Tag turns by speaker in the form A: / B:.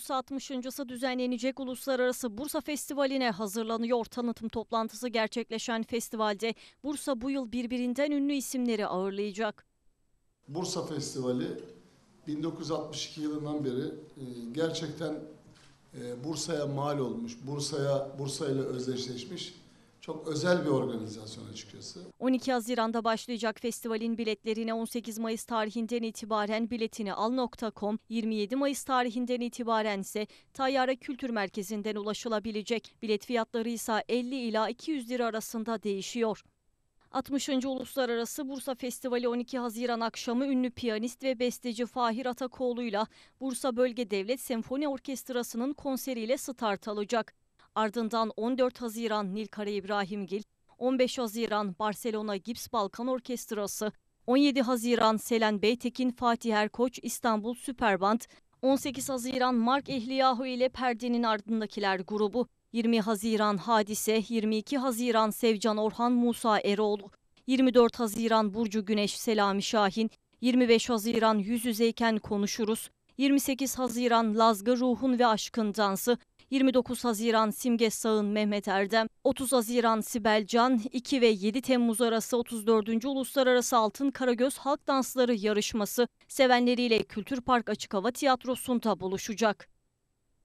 A: Bursa 60.sı düzenlenecek Uluslararası Bursa Festivali'ne hazırlanıyor. Tanıtım toplantısı gerçekleşen festivalde Bursa bu yıl birbirinden ünlü isimleri ağırlayacak.
B: Bursa Festivali 1962 yılından beri e, gerçekten e, Bursa'ya mal olmuş, Bursa'ya Bursa ile özdeşleşmiş çok özel bir organizasyon açıkçası.
A: 12 Haziran'da başlayacak festivalin biletlerine 18 Mayıs tarihinden itibaren biletini al.com, 27 Mayıs tarihinden itibaren ise Tayyare Kültür Merkezi'nden ulaşılabilecek. Bilet fiyatları ise 50 ila 200 lira arasında değişiyor. 60. Uluslararası Bursa Festivali 12 Haziran akşamı ünlü piyanist ve besteci Fahir Atakoğlu'yla Bursa Bölge Devlet Senfoni Orkestrası'nın konseriyle start alacak. Ardından 14 Haziran Nilkara İbrahimgil, 15 Haziran Barcelona Gips Balkan Orkestrası, 17 Haziran Selen Beytekin Fatih Erkoç İstanbul Süperband, 18 Haziran Mark Ehliyahu ile Perdenin Ardındakiler grubu, 20 Haziran Hadise, 22 Haziran Sevcan Orhan Musa Eroğlu, 24 Haziran Burcu Güneş Selami Şahin, 25 Haziran Yüz Yüzeyken Konuşuruz, 28 Haziran Lazgı Ruhun ve Aşkın Dansı, 29 Haziran Simge Sağın Mehmet Erdem, 30 Haziran Sibel Can, 2 ve 7 Temmuz arası 34. Uluslararası Altın Karagöz Halk Dansları yarışması sevenleriyle Kültür Park Açık Hava Tiyatrosu'nda buluşacak.